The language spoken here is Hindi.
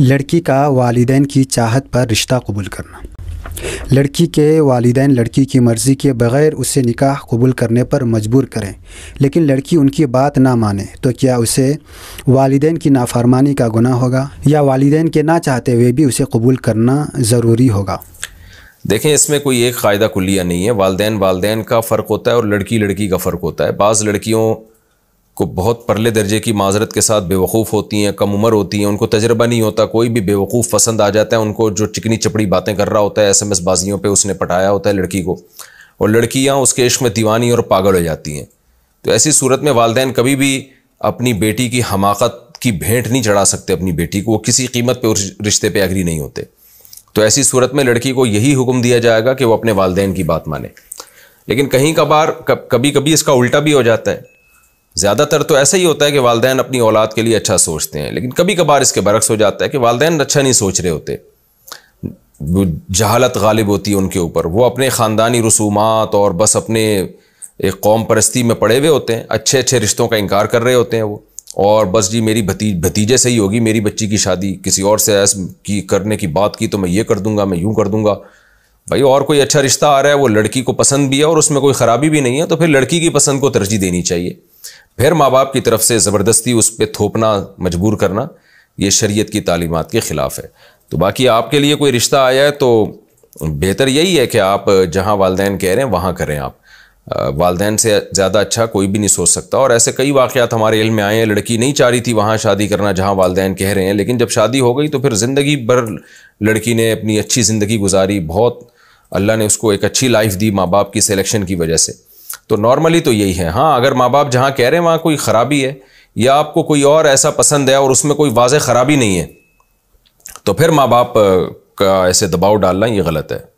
लड़की का वालदे की चाहत पर रिश्ता कबूल करना लड़की के वालदे लड़की की मर्ज़ी के बग़ैर उसे निकाह कबूल करने पर मजबूर करें लेकिन लड़की उनकी बात ना माने तो क्या उसे वालदे की नाफरमानी का गुना होगा या वालदे के ना चाहते हुए भी उसे कबूल करना ज़रूरी होगा देखें इसमें कोई एक क़ायदा कुलिया नहीं है वालदे वालदेन का फ़र्क होता है और लड़की लड़की का फ़र्क होता है बाज़ लड़कियों को बहुत परले दर्जे की माजरत के साथ बेवकूफ़ होती हैं कम उम्र होती हैं उनको तजर्बा नहीं होता कोई भी बेवकूफ़ पसंद आ जाता है उनको जो चिकनी चपड़ी बातें कर रहा होता है एस एम एस बाजियों पर उसने पटाया होता है लड़की को और लड़कियाँ उसके इश्क में दीवानी और पागल हो जाती हैं तो ऐसी सूरत में वालदे कभी भी अपनी बेटी की हमाकत की भेंट नहीं चढ़ा सकते अपनी बेटी को वो किसी कीमत पर उस रिश्ते पर एग्री नहीं होते तो ऐसी सूरत में लड़की को यही हुक्म दिया जाएगा कि वो अपने वालदेन की बात माने लेकिन कहीं कभार कभी कभी इसका उल्टा भी हो जाता है ज़्यादातर तो ऐसा ही होता है कि वालदे अपनी औलाद के लिए अच्छा सोचते हैं लेकिन कभी कभार इसके बरक्स हो जाता है कि वालदेन अच्छा नहीं सोच रहे होते जहालत गालिब होती है उनके ऊपर वो अपने ख़ानदानी रसूमात और बस अपने एक कौम परस्ती में पड़े हुए होते हैं अच्छे अच्छे रिश्तों का इनकार कर रहे होते हैं वो और बस जी मेरी भती भतीजे से ही होगी मेरी बच्ची की शादी किसी और से ऐस की करने की बात की तो मैं ये कर दूंगा मैं यूँ कर दूंगा भाई और कोई अच्छा रिश्ता आ रहा है वो लड़की को पसंद भी है और उसमें कोई ख़राबी भी नहीं है तो फिर लड़की की पसंद को तरजीह देनी चाहिए फिर माँ बाप की तरफ से ज़बरदस्ती उस पर थोपना मजबूर करना ये शरीयत की तालीमत के ख़िलाफ़ है तो बाकी आपके लिए कोई रिश्ता आया है तो बेहतर यही है कि आप जहाँ वालदेन कह रहे हैं वहाँ करें आप वालदेन से ज़्यादा अच्छा कोई भी नहीं सोच सकता और ऐसे कई वाक़ात हमारे इल में आए हैं लड़की नहीं चाह रही थी वहाँ शादी करना जहाँ वालदेन कह रहे हैं लेकिन जब शादी हो गई तो फिर ज़िंदगी भर लड़की ने अपनी अच्छी ज़िंदगी गुजारी बहुत अल्लाह ने उसको एक अच्छी लाइफ दी माँ बाप की सिलेक्शन की वजह से तो नॉर्मली तो यही है हाँ अगर माँ बाप जहाँ कह रहे हैं वहाँ कोई ख़राबी है या आपको कोई और ऐसा पसंद है और उसमें कोई वाज ख़राबी नहीं है तो फिर माँ बाप का ऐसे दबाव डालना ये गलत है